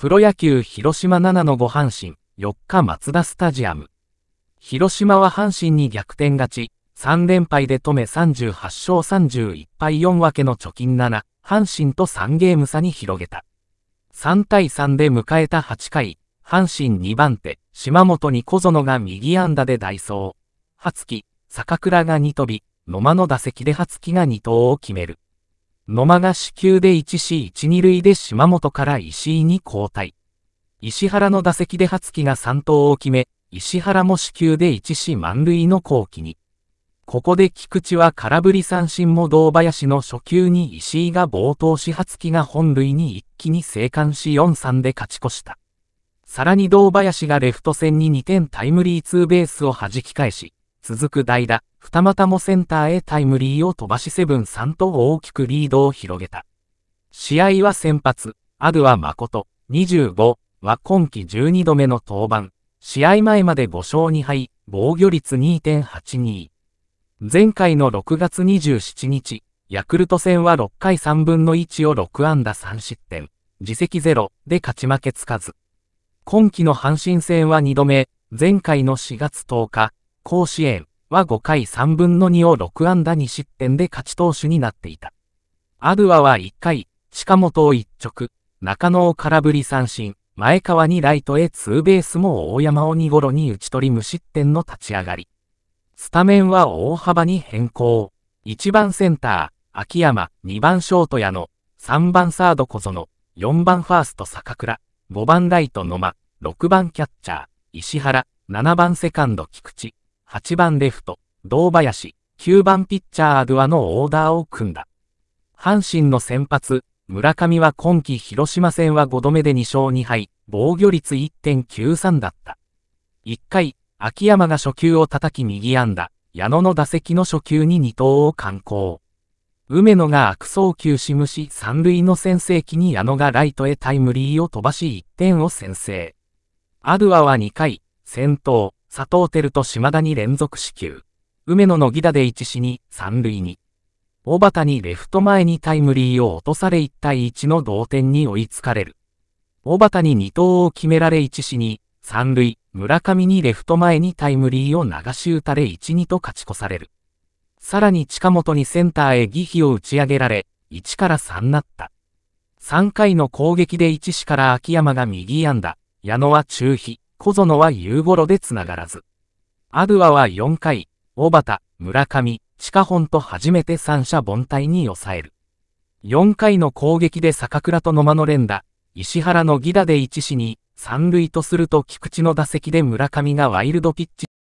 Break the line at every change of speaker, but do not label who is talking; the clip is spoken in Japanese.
プロ野球広島7の5阪神、4日松田スタジアム。広島は阪神に逆転勝ち、3連敗で止め38勝31敗4分けの貯金7、阪神と3ゲーム差に広げた。3対3で迎えた8回、阪神2番手、島本に小園が右安打でダイソー。初期、坂倉が2飛び、野間の打席で初期が2投を決める。野間が死球で 1C12 塁で島本から石井に交代。石原の打席で初期が3投を決め、石原も死球で 1C 満塁の後期に。ここで菊池は空振り三振も堂林の初球に石井が冒頭始発機が本塁に一気に生還し4-3で勝ち越した。さらに堂林がレフト線に2点タイムリーツーベースを弾き返し、続く代打、二股もセンターへタイムリーを飛ばしセブさ3と大きくリードを広げた。試合は先発、アルは誠、25は今季12度目の登板。試合前まで5勝2敗、防御率2.82。前回の6月27日、ヤクルト戦は6回3分の1を6安打3失点、自責ロで勝ち負けつかず。今季の阪神戦は2度目、前回の4月10日、甲子園、は5回3分の2を6安打2失点で勝ち投手になっていた。アドゥアは1回、近本を一直、中野を空振り三振、前川にライトへツーベースも大山を2ゴに打ち取り無失点の立ち上がり。スタメンは大幅に変更。1番センター、秋山、2番ショート矢野、3番サード小園、4番ファースト坂倉、5番ライト野間、6番キャッチャー、石原、7番セカンド菊池、8番レフト、堂林、9番ピッチャーアドゥアのオーダーを組んだ。阪神の先発、村上は今季広島戦は5度目で2勝2敗、防御率1.93だった。1回、秋山が初球を叩き右安打、矢野の打席の初球に2投を観行。梅野が悪送球し無三塁の先制機に矢野がライトへタイムリーを飛ばし1点を先制。アドゥアは2回、先頭、佐藤照と島田に連続死球。梅野の犠打で一死に、三塁に。小畑にレフト前にタイムリーを落とされ1対1の同点に追いつかれる。小畑に二投を決められ一死に、三塁、村上にレフト前にタイムリーを流し打たれ1、2と勝ち越される。さらに近本にセンターへ儀飛を打ち上げられ、1から3なった。3回の攻撃で1死から秋山が右安打、矢野は中飛。小園は夕頃で繋がらず。アドゥアは4回、小畑、村上、地下本と初めて三者凡退に抑える。4回の攻撃で坂倉と野間の連打、石原の犠打で一死に、三塁とすると菊池の打席で村上がワイルドピッチ